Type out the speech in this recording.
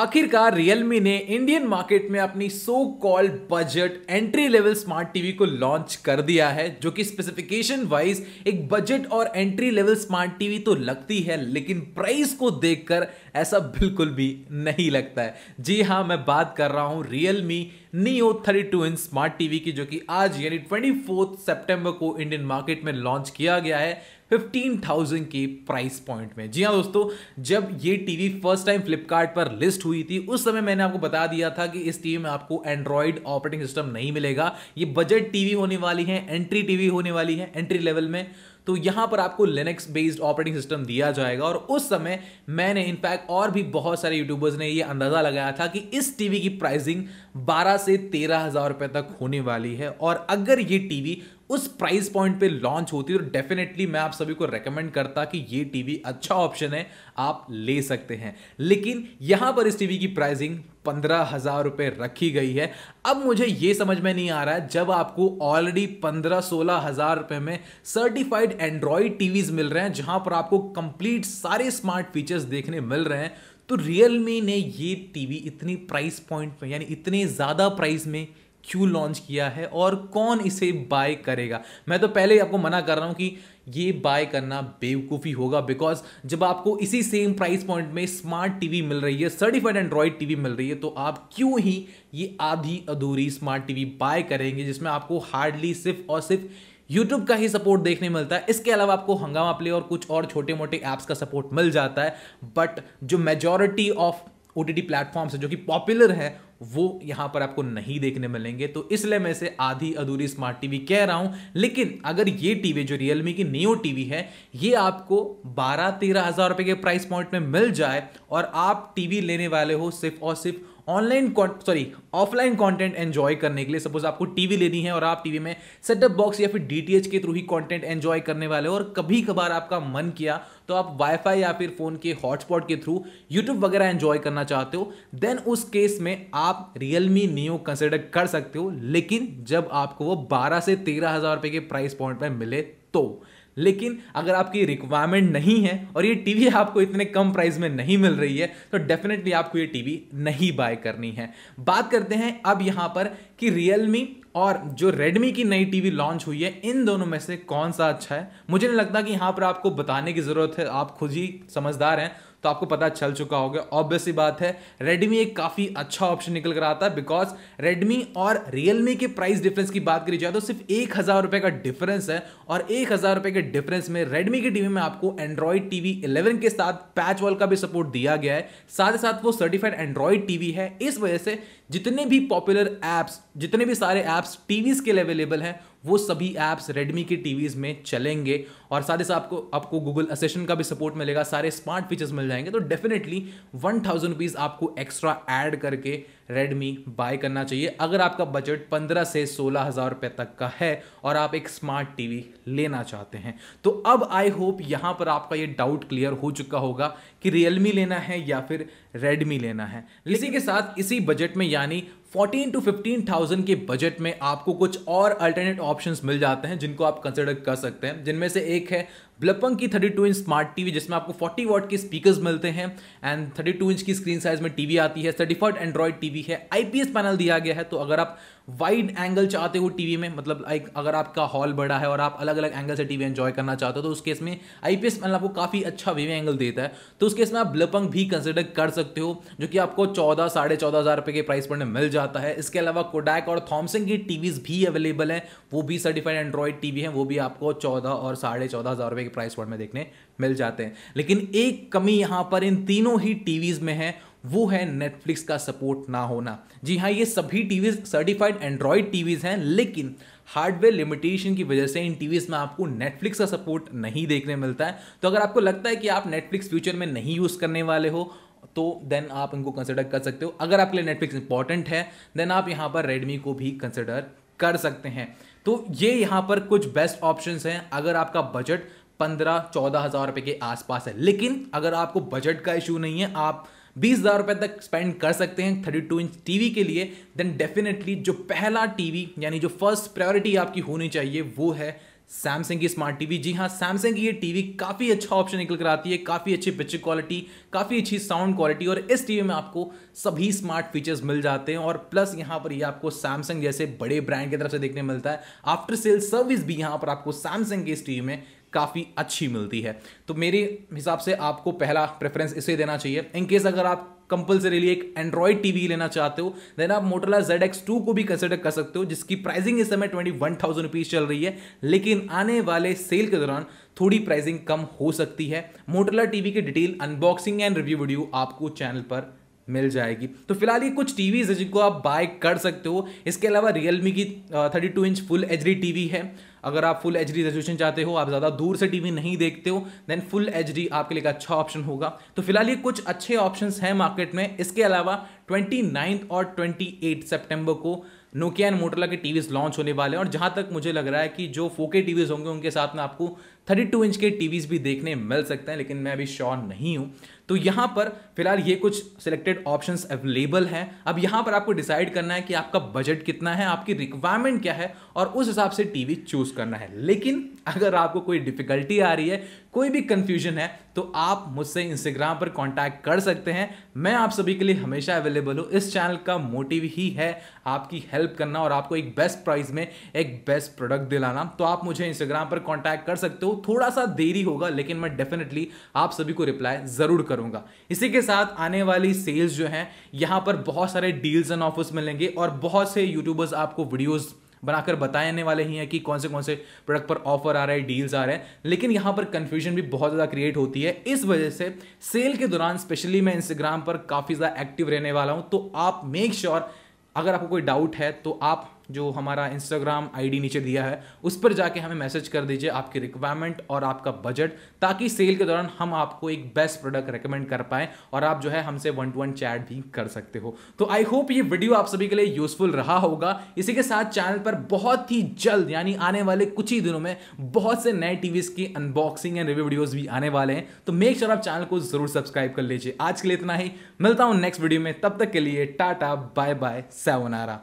आखिरकार रियलमी ने Indian market में अपनी so called budget entry level smart TV को लॉन्च कर दिया है जो कि स्पेसिफिकेशन वाइज एक बजट और एंट्री लेवल स्मार्ट टीवी तो लगती है लेकिन प्राइस को देखकर ऐसा बिल्कुल भी नहीं लगता है जी हाँ मैं बात कर रहा हूँ Realme Neo 32 inch smart TV की जो कि आज यानी ट्वेंटी फोर्थ सेप्टेम्बर को इंडियन मार्केट में लॉन्च किया गया है फिफ्टीन थाउजेंड के प्राइस पॉइंट में जी हाँ दोस्तों जब ये टीवी फर्स्ट टाइम फ्लिपकार्ट पर लिस्ट हुई थी उस समय मैंने आपको बता दिया था कि इस टीवी में आपको एंड्रॉइड ऑपरेटिंग सिस्टम नहीं मिलेगा ये बजट टीवी होने वाली है एंट्री टीवी होने वाली है एंट्री लेवल में तो यहाँ पर आपको लिनक्स बेस्ड ऑपरेटिंग सिस्टम दिया जाएगा और उस समय मैंने इनफैक्ट और भी बहुत सारे यूट्यूबर्स ने यह अंदाज़ा लगाया था कि इस टीवी की प्राइसिंग 12 से तेरह हज़ार रुपये तक होने वाली है और अगर ये टीवी उस प्राइस पॉइंट पे लॉन्च होती है तो डेफिनेटली मैं आप सभी को रेकमेंड करता कि ये टीवी अच्छा ऑप्शन है आप ले सकते हैं लेकिन यहां पर इस टीवी की प्राइसिंग पंद्रह हज़ार रुपये रखी गई है अब मुझे ये समझ में नहीं आ रहा है जब आपको ऑलरेडी पंद्रह सोलह हज़ार रुपये में सर्टिफाइड एंड्रॉयड टीवीज़ मिल रहे हैं जहां पर आपको कंप्लीट सारे स्मार्ट फीचर्स देखने मिल रहे हैं तो रियलमी ने ये टीवी इतनी प्राइस पॉइंट में यानी इतने ज़्यादा प्राइस में क्यों लॉन्च किया है और कौन इसे बाय करेगा मैं तो पहले आपको मना कर रहा हूँ कि ये बाय करना बेवकूफ़ी होगा बिकॉज जब आपको इसी सेम प्राइस पॉइंट में स्मार्ट टीवी मिल रही है सर्टिफाइड एंड्रॉयड टीवी मिल रही है तो आप क्यों ही ये आधी अधूरी स्मार्ट टीवी बाय करेंगे जिसमें आपको हार्डली सिर्फ और सिर्फ यूट्यूब का ही सपोर्ट देखने मिलता है इसके अलावा आपको हंगामा प्ले और कुछ और छोटे मोटे ऐप्स का सपोर्ट मिल जाता है बट जो majority of O T platforms है जो कि पॉपुलर है वो यहां पर आपको नहीं देखने मिलेंगे तो इसलिए मैं इसे आधी अधूरी स्मार्ट टीवी कह रहा हूं लेकिन अगर ये टीवी जो रियलमी की नियो टीवी है ये आपको बारह तेरह हज़ार रुपए के प्राइस पॉइंट में मिल जाए और आप टीवी लेने वाले हो सिर्फ और सिर्फ online sorry offline content enjoy करने के लिए सपोज आपको टीवी लेनी है और आप टीवी में सेटअप बॉक्स या फिर डीटीएच के थ्रू ही कंटेंट एंजॉय करने वाले हो और कभी कभार आपका मन किया तो आप वाईफाई या फिर फोन के हॉटस्पॉट के थ्रू यूट्यूब वगैरह एंजॉय करना चाहते हो देन उस केस में आप आप रियल मी नियो कंसिडर कर सकते हो लेकिन जब आपको वो 12 से तेरह हज़ार रुपये के प्राइस पॉइंट पर मिले तो लेकिन अगर आपकी रिक्वायरमेंट नहीं है और ये टीवी आपको इतने कम प्राइस में नहीं मिल रही है तो डेफिनेटली आपको ये टीवी नहीं बाय करनी है बात करते हैं अब यहां पर कि रियलमी और जो रेडमी की नई टीवी लॉन्च हुई है इन दोनों में से कौन सा अच्छा है मुझे नहीं लगता कि यहां पर आपको बताने की ज़रूरत है आप खुद ही समझदार हैं तो आपको पता चल चुका होगा ऑब्वियस ही बात है रेडमी एक काफ़ी अच्छा ऑप्शन निकल कर आता है बिकॉज रेडमी और रियलमी के प्राइस डिफरेंस की बात करी जाए तो सिर्फ एक हज़ार रुपए का डिफरेंस है और एक हज़ार रुपए के डिफरेंस में रेडमी की टीवी में आपको एंड्रॉयड टीवी इलेवन के साथ पैच वॉल का भी सपोर्ट दिया गया है साथ ही साथ वो सर्टिफाइड एंड्रॉयड टीवी है इस वजह से जितने भी पॉपुलर एप्स जितने भी सारे एप्स टीवीज के लिए अवेलेबल हैं वो सभी ऐप्स रेडमी की टी में चलेंगे और साथ ही साथ आपको आपको गूगल असेशन का भी सपोर्ट मिलेगा सारे स्मार्ट फीचर्स मिल जाएंगे तो डेफिनेटली वन थाउजेंड रुपीज़ आपको एक्स्ट्रा ऐड करके रेडमी बाय करना चाहिए अगर आपका बजट पंद्रह से सोलह हज़ार रुपये तक का है और आप एक स्मार्ट टीवी लेना चाहते हैं तो अब आई होप यहाँ पर आपका ये डाउट क्लियर हो चुका होगा कि रियलमी लेना है या फिर रेडमी लेना है इसी के साथ इसी बजट में यानी 14 टू 15 थाउजेंड के बजट में आपको कुछ और अल्टरनेट ऑप्शंस मिल जाते हैं जिनको आप कंसिडर कर सकते हैं जिनमें से एक है ब्लपंग की 32 इंच स्मार्ट टीवी जिसमें आपको 40 वॉट के स्पीकर्स मिलते हैं एंड 32 इंच की स्क्रीन साइज में टीवी आती है सर्टिफाइड एंड्रॉयड टीवी है आईपीएस पैनल दिया गया है तो अगर आप वाइड एंगल चाहते हो टीवी में मतलब लाइक अगर आपका हॉल बड़ा है और आप अलग अलग एंगल से टीवी एंजॉय करना चाहते हो तो उस केस में आई पी मतलब आपको काफ़ी अच्छा व्यू एंगल देता है तो उस केस में आप ब्लपंग भी कंसिडर कर सकते हो जो कि आपको चौदह साढ़े चौदह हज़ार रुपये के प्राइस पर मिल जाता है इसके अलावा कोडैक और थॉमसन की टीवीज़ भी अवेलेबल हैं वो भी सर्टिफाइड एंड्रॉयड टीवी है वो भी आपको चौदह और साढ़े चौदह हज़ार रुपये के प्राइस पॉइंट में देखने मिल जाते हैं लेकिन एक कमी यहाँ पर इन तीनों ही टीवीज़ में है वो है नेटफ्लिक्स का सपोर्ट ना होना जी हाँ ये सभी टीवी सर्टिफाइड एंड्रॉयड टीवीज़ हैं लेकिन हार्डवेयर लिमिटेशन की वजह से इन टीवीज़ में आपको नेटफ्लिक्स का सपोर्ट नहीं देखने मिलता है तो अगर आपको लगता है कि आप नेटफ्लिक्स फ्यूचर में नहीं यूज़ करने वाले हो तो देन आप इनको कंसिडर कर सकते हो अगर आपके लिए नेटफ्लिक्स इंपॉर्टेंट है देन आप यहाँ पर रेडमी को भी कंसिडर कर सकते हैं तो ये यहाँ पर कुछ बेस्ट ऑप्शन हैं अगर आपका बजट पंद्रह चौदह हज़ार रुपये के आसपास है लेकिन अगर आपको बजट का इशू नहीं है आप बीस हज़ार रुपये तक स्पेंड कर सकते हैं थर्टी टू इंच टीवी के लिए देन डेफिनेटली जो पहला टीवी यानी जो फर्स्ट प्रायोरिटी आपकी होनी चाहिए वो है सैमसंग की स्मार्ट टीवी जी हाँ सैमसंग की ये टीवी काफ़ी अच्छा ऑप्शन निकल कर आती है काफ़ी अच्छी पिक्चर क्वालिटी काफ़ी अच्छी साउंड क्वालिटी और इस टीवी में आपको सभी स्मार्ट फीचर्स मिल जाते हैं और प्लस यहाँ पर ये यह आपको सैमसंग जैसे बड़े ब्रांड की तरफ से देखने मिलता है आफ्टर सेल सर्विस भी यहाँ पर आपको सैमसंग की इस टीवी में काफ़ी अच्छी मिलती है तो मेरे हिसाब से आपको पहला प्रेफरेंस इसे देना चाहिए इनकेस अगर आप कंपल्सरीली एक एंड्रॉयड टीवी लेना चाहते हो देन आप मोटरला जेड एक्स टू को भी कंसिडर कर सकते हो जिसकी प्राइसिंग इस समय ट्वेंटी वन थाउजेंड रुपीज़ चल रही है लेकिन आने वाले सेल के दौरान थोड़ी प्राइसिंग कम हो सकती है मोटरला टीवी की detail unboxing and review video आपको चैनल पर मिल जाएगी तो फिलहाल ये कुछ टीवीज़ है जिनको आप बाय कर सकते हो इसके अलावा रियलमी की thirty two inch full H D TV है अगर आप फुल एच डी रेजोल्यूशन चाहते हो आप ज़्यादा दूर से टीवी नहीं देखते हो देन फुल एच डी आपके लिए अच्छा ऑप्शन होगा तो फिलहाल ये कुछ अच्छे ऑप्शन हैं मार्केट में इसके अलावा ट्वेंटी नाइन्थ और ट्वेंटी एट सेप्टेम्बर को नोकिया एंड मोटरला के टीवीज लॉन्च होने वाले हैं और जहां तक मुझे लग रहा है कि जो फोके टीवीज होंगे उनके साथ में आपको थर्टी टू इंच के टीवीज़ भी देखने मिल सकते हैं लेकिन मैं अभी श्योर नहीं हूँ तो यहाँ पर फिलहाल ये कुछ सिलेक्टेड ऑप्शन अवेलेबल हैं अब यहाँ पर आपको डिसाइड करना है कि आपका बजट कितना है आपकी रिक्वायरमेंट क्या है और उस हिसाब से टीवी चूज़ करना है लेकिन अगर आपको कोई डिफ़िकल्टी आ रही है कोई भी कन्फ्यूजन है तो आप मुझसे इंस्टाग्राम पर कॉन्टैक्ट कर सकते हैं मैं आप सभी के लिए हमेशा अवेलेबल हूँ इस चैनल का मोटिव ही है आपकी हेल्प करना और आपको एक बेस्ट प्राइस में एक बेस्ट प्रोडक्ट दिलाना तो आप मुझे इंस्टाग्राम पर कॉन्टैक्ट कर सकते हो हूँ थोड़ा सा देरी होगा लेकिन मैं डेफिनेटली आप सभी को रिप्लाई ज़रूर करूंगा इसी के साथ आने वाली सेल्स जो है यहाँ पर बहुत सारे डील्स एंड ऑफर्स मिलेंगे और बहुत से यूट्यूबर्स आपको वीडियोज़ बनाकर बताने वाले ही हैं कि कौन से कौन से प्रोडक्ट पर ऑफर आ रहे हैं डील्स आ रहे हैं लेकिन यहाँ पर कन्फ्यूजन भी बहुत ज़्यादा क्रिएट होती है इस वजह से सेल के दौरान स्पेशली मैं इंस्टाग्राम पर काफ़ी ज़्यादा एक्टिव रहने वाला हूँ तो आप मेक श्योर sure, अगर आपको कोई डाउट है तो आप जो हमारा इंस्टाग्राम आईडी नीचे दिया है उस पर जाके हमें मैसेज कर दीजिए आपकी रिक्वायरमेंट और आपका बजट ताकि सेल के दौरान हम आपको एक बेस्ट प्रोडक्ट रिकमेंड कर पाएँ और आप जो है हमसे वन टू वन चैट भी कर सकते हो तो आई होप ये वीडियो आप सभी के लिए यूजफुल रहा होगा इसी के साथ चैनल पर बहुत ही जल्द यानी आने वाले कुछ ही दिनों में बहुत से नए टीवीज की अनबॉक्सिंग एंड रिव्यू वीडियोज भी आने वाले हैं तो मेक श्योर आप चैनल को जरूर सब्सक्राइब कर लीजिए आज के लिए इतना ही मिलता हूं नेक्स्ट वीडियो में तब तक के लिए टाटा बाय बाय सेवनारा